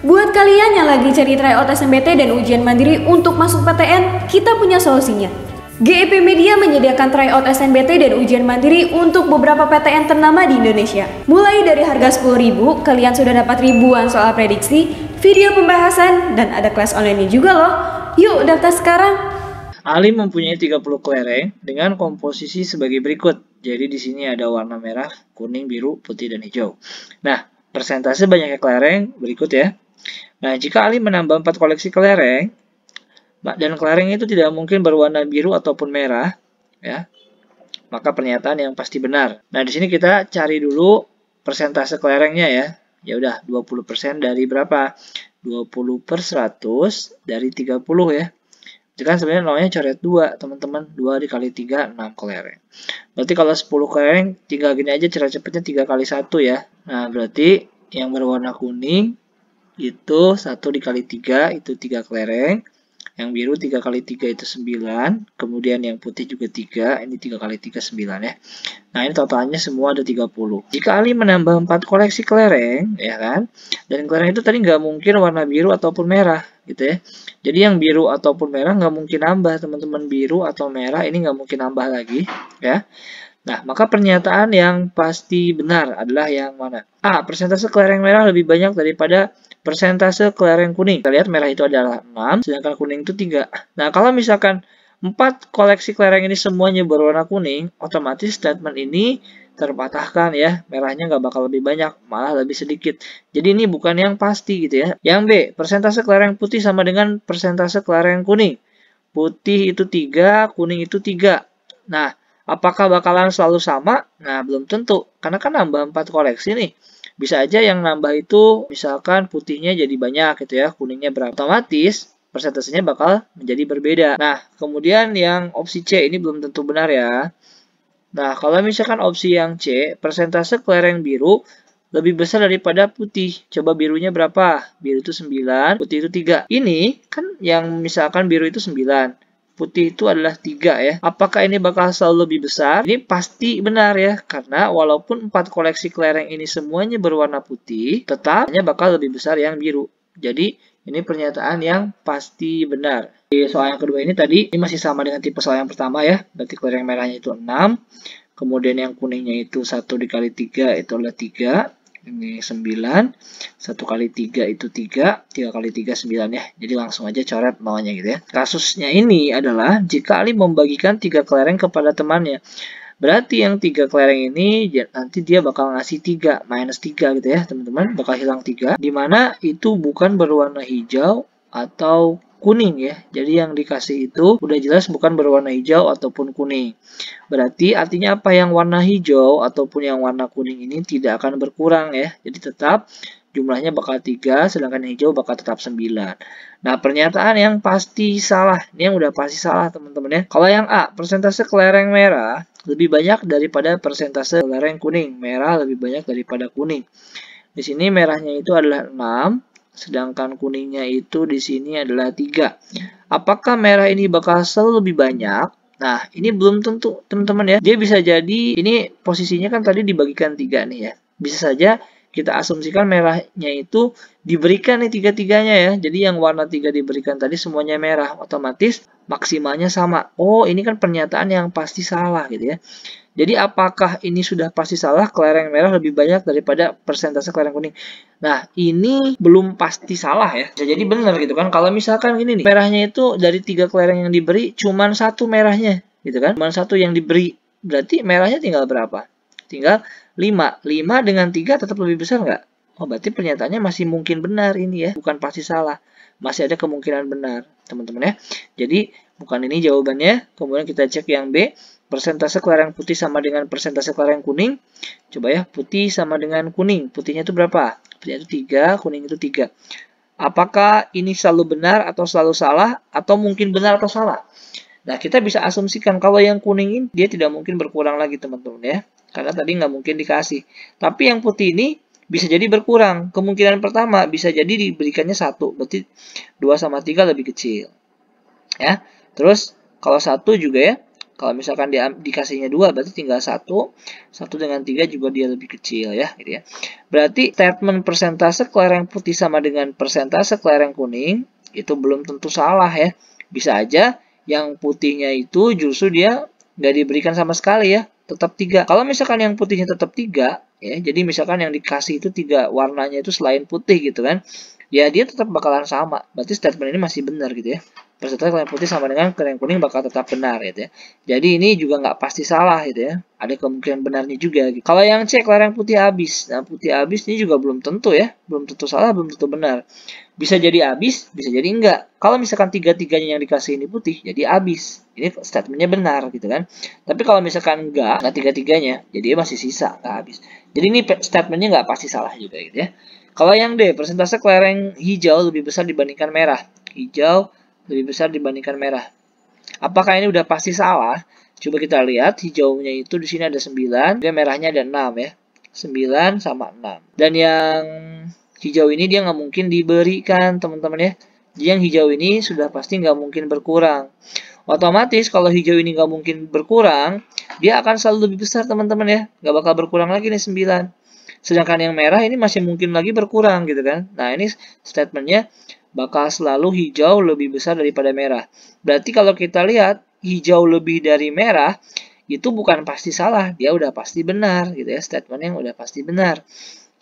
Buat kalian yang lagi cari tryout SNBT dan ujian mandiri untuk masuk PTN, kita punya solusinya. GEP Media menyediakan tryout SNBT dan ujian mandiri untuk beberapa PTN ternama di Indonesia. Mulai dari harga rp 10.000, kalian sudah dapat ribuan soal prediksi, video pembahasan, dan ada kelas online juga loh. Yuk daftar sekarang! Alim mempunyai 30 kelereng dengan komposisi sebagai berikut. Jadi di sini ada warna merah, kuning, biru, putih, dan hijau. Nah, persentase banyaknya kelereng berikut ya. Nah, jika Ali menambah 4 koleksi kelereng, dan kelereng itu tidak mungkin berwarna biru ataupun merah, ya, maka pernyataan yang pasti benar. Nah, di sini kita cari dulu persentase kelerengnya ya. Ya udah, 20% dari berapa? 20 per 100 dari 30 ya. Jadi kan sebenarnya nolnya coret 2, teman-teman. 2 dikali 3, 6 kelereng. Berarti kalau 10 kelereng, tinggal gini aja cara cepatnya 3 kali 1 ya. Nah, berarti yang berwarna kuning itu satu dikali tiga itu tiga kelereng. Yang biru tiga kali tiga itu sembilan, Kemudian yang putih juga tiga, Ini tiga kali tiga sembilan ya. Nah ini totalnya semua ada 30. Jika Ali menambah empat koleksi kelereng ya kan. Dan kelereng itu tadi nggak mungkin warna biru ataupun merah gitu ya. Jadi yang biru ataupun merah nggak mungkin nambah teman-teman. Biru atau merah ini nggak mungkin nambah lagi ya. Nah, maka pernyataan yang pasti benar adalah yang mana? A. Persentase kelereng merah lebih banyak daripada Persentase kelereng kuning. Kita lihat merah itu adalah 6, sedangkan kuning itu 3. Nah, kalau misalkan 4 koleksi kelereng ini semuanya berwarna kuning, otomatis statement ini terpatahkan ya. Merahnya nggak bakal lebih banyak, malah lebih sedikit. Jadi ini bukan yang pasti gitu ya. Yang B, persentase kelereng putih sama dengan persentase kelereng kuning. Putih itu 3, kuning itu 3. Nah, apakah bakalan selalu sama? Nah, belum tentu. Karena kan nambah 4 koleksi nih. Bisa aja yang nambah itu misalkan putihnya jadi banyak gitu ya, kuningnya berapa. Otomatis persentasenya bakal menjadi berbeda. Nah, kemudian yang opsi C ini belum tentu benar ya. Nah, kalau misalkan opsi yang C, persentase kelereng biru lebih besar daripada putih. Coba birunya berapa? Biru itu 9, putih itu 3. Ini kan yang misalkan biru itu 9 putih itu adalah tiga ya. Apakah ini bakal selalu lebih besar? Ini pasti benar ya, karena walaupun 4 koleksi kelereng ini semuanya berwarna putih, tetap hanya bakal lebih besar yang biru. Jadi, ini pernyataan yang pasti benar. Di soal yang kedua ini tadi, ini masih sama dengan tipe soal yang pertama ya. Berarti kelereng merahnya itu 6, kemudian yang kuningnya itu satu dikali tiga itu adalah 3, ini 9 1 kali 3 itu 3 3 kali 3 9 ya jadi langsung aja coret nolnya gitu ya kasusnya ini adalah jika Ali membagikan 3 kelereng kepada temannya berarti yang 3 kelereng ini ya, nanti dia bakal ngasih 3 minus 3 gitu ya teman-teman bakal hilang 3 dimana itu bukan berwarna hijau atau kuning ya. Jadi yang dikasih itu udah jelas bukan berwarna hijau ataupun kuning. Berarti artinya apa yang warna hijau ataupun yang warna kuning ini tidak akan berkurang ya. Jadi tetap jumlahnya bakal 3 sedangkan yang hijau bakal tetap 9. Nah, pernyataan yang pasti salah. Ini yang udah pasti salah teman-teman ya. Kalau yang A, persentase kelereng merah lebih banyak daripada persentase kelereng kuning. Merah lebih banyak daripada kuning. Di sini merahnya itu adalah 6, sedangkan kuningnya itu di sini adalah tiga Apakah merah ini bakal selalu lebih banyak? Nah, ini belum tentu, teman-teman ya. Dia bisa jadi, ini posisinya kan tadi dibagikan tiga nih ya. Bisa saja kita asumsikan merahnya itu diberikan nih tiga-tiganya ya. Jadi yang warna tiga diberikan tadi semuanya merah. Otomatis maksimalnya sama. Oh ini kan pernyataan yang pasti salah gitu ya. Jadi apakah ini sudah pasti salah kelereng merah lebih banyak daripada persentase kelereng kuning? Nah, ini belum pasti salah ya. Jadi benar gitu kan. Kalau misalkan gini nih, merahnya itu dari tiga kelereng yang diberi, cuman satu merahnya gitu kan. Cuman satu yang diberi. Berarti merahnya tinggal berapa? Tinggal 5. 5 dengan 3 tetap lebih besar nggak? Oh, berarti pernyataannya masih mungkin benar ini ya, bukan pasti salah. Masih ada kemungkinan benar, teman-teman ya. Jadi, bukan ini jawabannya. Kemudian kita cek yang B. Persentase kelereng putih sama dengan persentase kelereng kuning. Coba ya, putih sama dengan kuning. Putihnya itu berapa? Putihnya itu 3, kuning itu 3. Apakah ini selalu benar atau selalu salah? Atau mungkin benar atau salah? Nah, kita bisa asumsikan kalau yang kuning ini, dia tidak mungkin berkurang lagi, teman-teman ya karena tadi nggak mungkin dikasih. Tapi yang putih ini bisa jadi berkurang. Kemungkinan pertama bisa jadi diberikannya satu, berarti dua sama tiga lebih kecil. Ya. Terus kalau satu juga ya, kalau misalkan di, dikasihnya dua, berarti tinggal satu. Satu dengan tiga juga dia lebih kecil ya, gitu ya. Berarti statement persentase kelereng putih sama dengan persentase kelereng kuning itu belum tentu salah ya. Bisa aja yang putihnya itu justru dia nggak diberikan sama sekali ya, tetap tiga. Kalau misalkan yang putihnya tetap tiga, ya jadi misalkan yang dikasih itu tiga warnanya itu selain putih gitu kan, ya dia tetap bakalan sama. Berarti statement ini masih benar gitu ya. Persetan yang putih sama dengan yang kuning bakal tetap benar gitu ya. Jadi ini juga nggak pasti salah gitu ya. Ada kemungkinan benarnya juga. Gitu. Kalau yang cek yang putih habis. Nah putih habis ini juga belum tentu ya. Belum tentu salah, belum tentu benar. Bisa jadi habis, bisa jadi enggak. Kalau misalkan tiga-tiganya yang dikasih ini putih, jadi habis ini statementnya benar gitu kan tapi kalau misalkan enggak nah tiga tiganya jadi masih sisa nggak habis jadi ini statementnya nggak pasti salah juga gitu ya kalau yang D persentase kelereng hijau lebih besar dibandingkan merah hijau lebih besar dibandingkan merah apakah ini udah pasti salah coba kita lihat hijaunya itu di sini ada 9 dia merahnya ada 6 ya 9 sama 6 dan yang hijau ini dia nggak mungkin diberikan teman-teman ya yang hijau ini sudah pasti nggak mungkin berkurang Otomatis kalau hijau ini nggak mungkin berkurang, dia akan selalu lebih besar teman-teman ya. Nggak bakal berkurang lagi nih 9. Sedangkan yang merah ini masih mungkin lagi berkurang gitu kan. Nah ini statementnya bakal selalu hijau lebih besar daripada merah. Berarti kalau kita lihat hijau lebih dari merah, itu bukan pasti salah, dia udah pasti benar gitu ya. Statement yang udah pasti benar.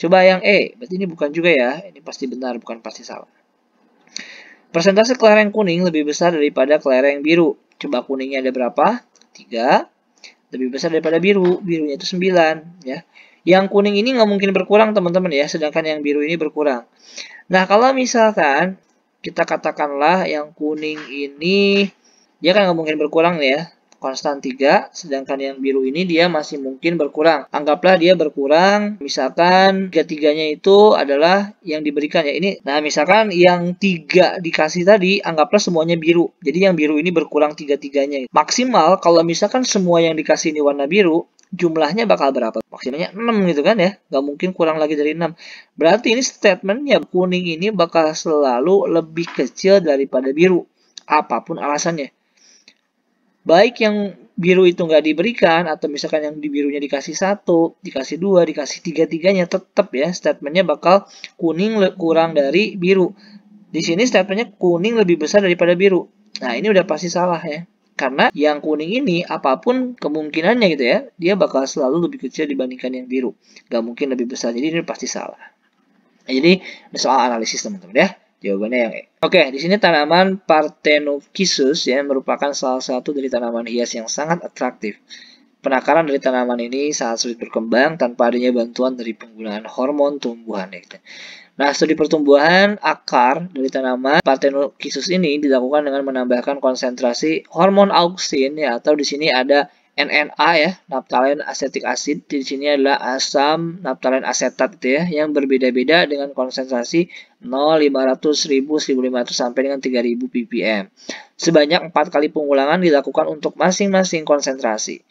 Coba yang E, berarti ini bukan juga ya. Ini pasti benar, bukan pasti salah. Persentase kelereng kuning lebih besar daripada kelereng biru. Coba kuningnya ada berapa? 3. Lebih besar daripada biru. Birunya itu 9. Ya. Yang kuning ini nggak mungkin berkurang, teman-teman ya. Sedangkan yang biru ini berkurang. Nah, kalau misalkan kita katakanlah yang kuning ini, dia kan nggak mungkin berkurang ya konstan 3, sedangkan yang biru ini dia masih mungkin berkurang. Anggaplah dia berkurang, misalkan tiga-tiganya itu adalah yang diberikan ya ini. Nah, misalkan yang tiga dikasih tadi, anggaplah semuanya biru. Jadi yang biru ini berkurang tiga-tiganya. Maksimal kalau misalkan semua yang dikasih ini warna biru, jumlahnya bakal berapa? Maksimalnya 6 gitu kan ya. Gak mungkin kurang lagi dari 6. Berarti ini statementnya kuning ini bakal selalu lebih kecil daripada biru. Apapun alasannya baik yang biru itu nggak diberikan atau misalkan yang di birunya dikasih satu, dikasih dua, dikasih tiga tiganya tetap ya statementnya bakal kuning kurang dari biru. Di sini statementnya kuning lebih besar daripada biru. Nah ini udah pasti salah ya. Karena yang kuning ini apapun kemungkinannya gitu ya, dia bakal selalu lebih kecil dibandingkan yang biru. Gak mungkin lebih besar, jadi ini pasti salah. Nah, jadi soal analisis teman-teman ya. Jawabannya yang E. Oke, di sini tanaman Parthenokissus ya merupakan salah satu dari tanaman hias yang sangat atraktif. Penakaran dari tanaman ini sangat sulit berkembang tanpa adanya bantuan dari penggunaan hormon tumbuhan. Nah, studi pertumbuhan akar dari tanaman Parthenokissus ini dilakukan dengan menambahkan konsentrasi hormon auksin ya, atau di sini ada NNA ya, naphtalen acetic acid. Di sini adalah asam naphtalen asetat gitu ya, yang berbeda-beda dengan konsentrasi 0, 500, 1000, 1500 sampai dengan 3000 ppm. Sebanyak 4 kali pengulangan dilakukan untuk masing-masing konsentrasi.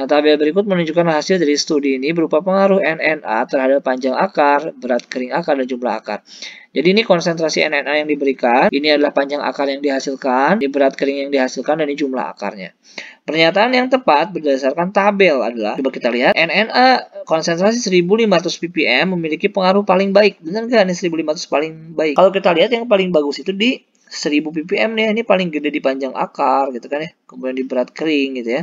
Nah, tabel berikut menunjukkan hasil dari studi ini berupa pengaruh NNA terhadap panjang akar, berat kering akar, dan jumlah akar. Jadi ini konsentrasi NNA yang diberikan, ini adalah panjang akar yang dihasilkan, ini berat kering yang dihasilkan, dan ini jumlah akarnya. Pernyataan yang tepat berdasarkan tabel adalah, coba kita lihat, NNA konsentrasi 1500 ppm memiliki pengaruh paling baik. Benar nggak ini 1500 paling baik? Kalau kita lihat yang paling bagus itu di 1000 ppm nih, ya, ini paling gede di panjang akar gitu kan ya, kemudian di berat kering gitu ya,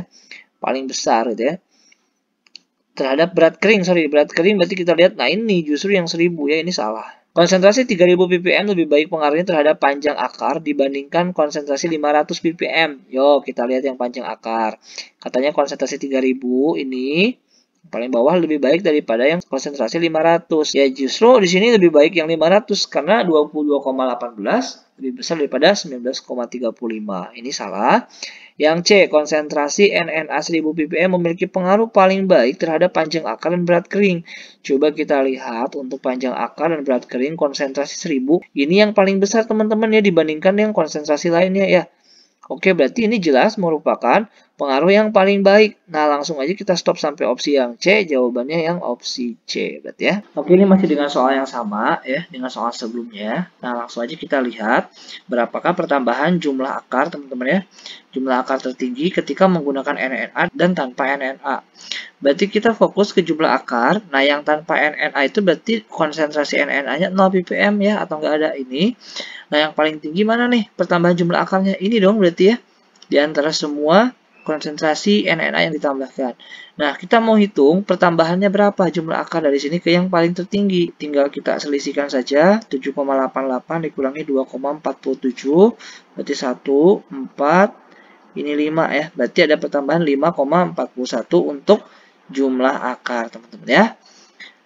paling besar gitu ya terhadap berat kering sorry berat kering berarti kita lihat nah ini justru yang 1000 ya ini salah Konsentrasi 3000 ppm lebih baik pengaruhnya terhadap panjang akar dibandingkan konsentrasi 500 ppm. Yo, kita lihat yang panjang akar. Katanya konsentrasi 3000 ini paling bawah lebih baik daripada yang konsentrasi 500. Ya justru di sini lebih baik yang 500 karena 22,18 lebih besar daripada 19,35. Ini salah. Yang C, konsentrasi NNA 1000 ppm memiliki pengaruh paling baik terhadap panjang akar dan berat kering. Coba kita lihat untuk panjang akar dan berat kering konsentrasi 1000 ini yang paling besar teman-teman ya dibandingkan yang konsentrasi lainnya ya. Oke, berarti ini jelas merupakan pengaruh yang paling baik. Nah, langsung aja kita stop sampai opsi yang C. Jawabannya yang opsi C, berarti ya. Oke, ini masih dengan soal yang sama ya, dengan soal sebelumnya. Nah, langsung aja kita lihat berapakah pertambahan jumlah akar, teman-teman ya. Jumlah akar tertinggi ketika menggunakan NNA dan tanpa NNA. Berarti kita fokus ke jumlah akar. Nah, yang tanpa NNA itu berarti konsentrasi NNA-nya 0 ppm ya, atau nggak ada ini. Nah, yang paling tinggi mana nih pertambahan jumlah akarnya? Ini dong berarti ya. Di antara semua konsentrasi NNA yang ditambahkan. Nah, kita mau hitung pertambahannya berapa jumlah akar dari sini ke yang paling tertinggi. Tinggal kita selisihkan saja, 7,88 dikurangi 2,47, berarti 1, 4, ini 5 ya. Berarti ada pertambahan 5,41 untuk jumlah akar, teman-teman ya.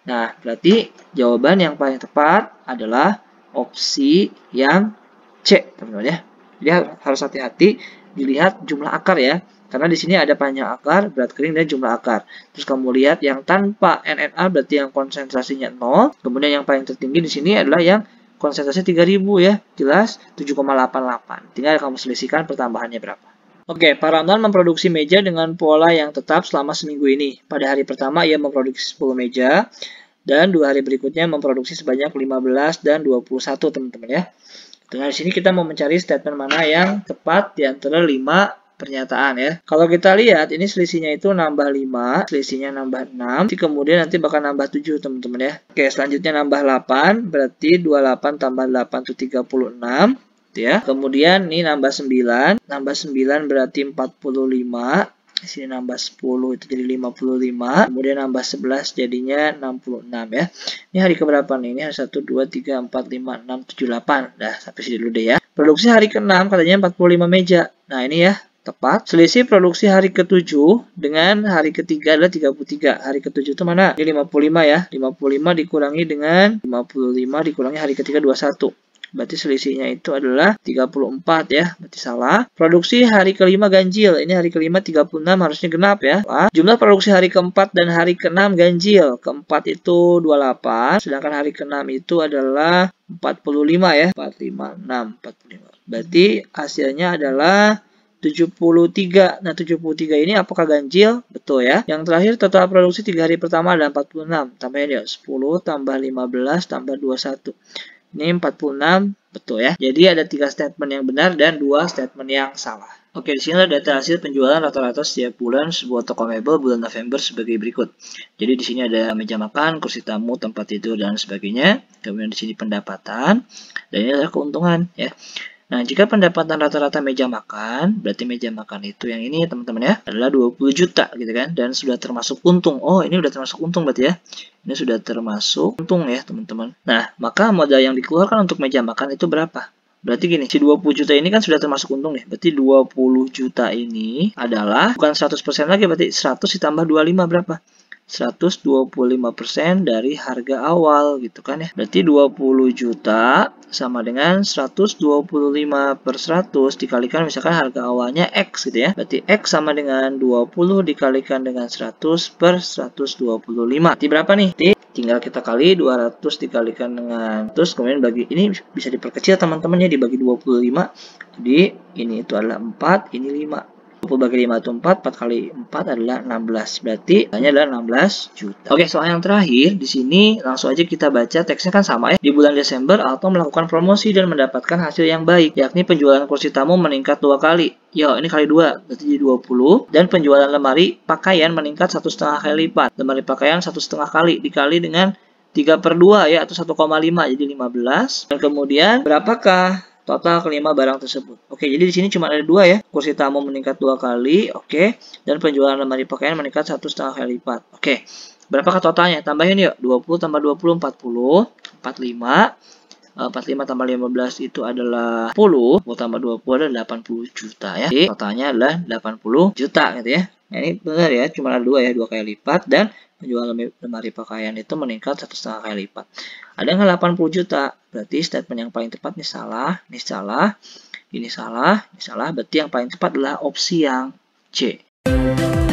Nah, berarti jawaban yang paling tepat adalah opsi yang C, teman-teman ya. Jadi harus hati-hati dilihat jumlah akar ya. Karena di sini ada panjang akar, berat kering, dan jumlah akar. Terus kamu lihat yang tanpa NNA berarti yang konsentrasinya 0. Kemudian yang paling tertinggi di sini adalah yang konsentrasi 3000 ya. Jelas 7,88. Tinggal kamu selisihkan pertambahannya berapa. Oke, Paranton memproduksi meja dengan pola yang tetap selama seminggu ini. Pada hari pertama ia memproduksi 10 meja dan dua hari berikutnya memproduksi sebanyak 15 dan 21 teman-teman ya. Dengan sini kita mau mencari statement mana yang tepat di antara 5 pernyataan ya. Kalau kita lihat ini selisihnya itu nambah 5, selisihnya nambah 6, kemudian nanti bakal nambah 7 teman-teman ya. Oke, selanjutnya nambah 8, berarti 28 tambah 8 itu 36 gitu ya. Kemudian ini nambah 9, nambah 9 berarti 45, di sini nambah 10 itu jadi 55 kemudian nambah 11 jadinya 66 ya ini hari keberapa nih ini hari 1 2 3 4 5 6 7 8 nah sampai sini dulu deh ya produksi hari ke-6 katanya 45 meja nah ini ya tepat. Selisih produksi hari ke-7 dengan hari ke-3 adalah 33. Hari ke-7 itu mana? Ini 55 ya. 55 dikurangi dengan 55 dikurangi hari ke-3 21. Berarti selisihnya itu adalah 34 ya. Berarti salah. Produksi hari ke-5 ganjil. Ini hari ke-5 36 harusnya genap ya. Salah. Jumlah produksi hari ke-4 dan hari ke-6 ganjil. Ke-4 itu 28. Sedangkan hari ke-6 itu adalah 45 ya. 45, 6, 45. Berarti hasilnya adalah 73. Nah, 73 ini apakah ganjil? Betul ya. Yang terakhir, total produksi 3 hari pertama adalah 46. Tambahin ya, 10 tambah 15 tambah 21. Ini 46, betul ya. Jadi ada 3 statement yang benar dan 2 statement yang salah. Oke, di sini ada data hasil penjualan rata-rata setiap bulan sebuah toko mebel bulan November sebagai berikut. Jadi di sini ada meja makan, kursi tamu, tempat tidur dan sebagainya. Kemudian di sini pendapatan dan ini adalah keuntungan ya. Nah, jika pendapatan rata-rata meja makan, berarti meja makan itu yang ini teman-teman ya, adalah 20 juta gitu kan, dan sudah termasuk untung. Oh, ini sudah termasuk untung berarti ya. Ini sudah termasuk untung ya teman-teman. Nah, maka modal yang dikeluarkan untuk meja makan itu berapa? Berarti gini, si 20 juta ini kan sudah termasuk untung nih. Ya? Berarti 20 juta ini adalah bukan 100% lagi, berarti 100 ditambah 25 berapa? 125% dari harga awal gitu kan ya. Berarti 20 juta sama dengan 125 per 100 dikalikan misalkan harga awalnya X gitu ya. Berarti X sama dengan 20 dikalikan dengan 100 per 125. Berarti berapa nih? Berarti tinggal kita kali 200 dikalikan dengan terus kemudian bagi ini bisa diperkecil teman-temannya dibagi 25. Jadi ini itu adalah 4, ini 5 bagi 5 itu 4, 4 kali 4 adalah 16. Berarti hanya adalah 16 juta. Oke, soal yang terakhir di sini langsung aja kita baca teksnya kan sama ya. Di bulan Desember atau melakukan promosi dan mendapatkan hasil yang baik, yakni penjualan kursi tamu meningkat dua kali. Yo, ini kali 2, berarti jadi 20. Dan penjualan lemari pakaian meningkat satu setengah kali lipat. Lemari pakaian satu setengah kali dikali dengan 3 per 2 ya, atau 1,5, jadi 15. Dan kemudian, berapakah total kelima barang tersebut. Oke, jadi di sini cuma ada dua ya. Kursi tamu meningkat dua kali, oke. Dan penjualan lemari pakaian meningkat satu setengah kali lipat. Oke, berapakah totalnya? Tambahin yuk, 20 tambah 20, 40, 45, 45 tambah 15 itu adalah 10, 10 tambah 20 adalah 80 juta ya. Jadi totalnya adalah 80 juta gitu ya. Nah, ini benar ya, cuma ada dua ya, dua kali lipat dan penjualan lemari pakaian itu meningkat satu setengah kali lipat. Ada nggak 80 juta? Berarti statement yang paling tepat ini salah, ini salah, ini salah, ini salah. Berarti yang paling tepat adalah opsi yang C.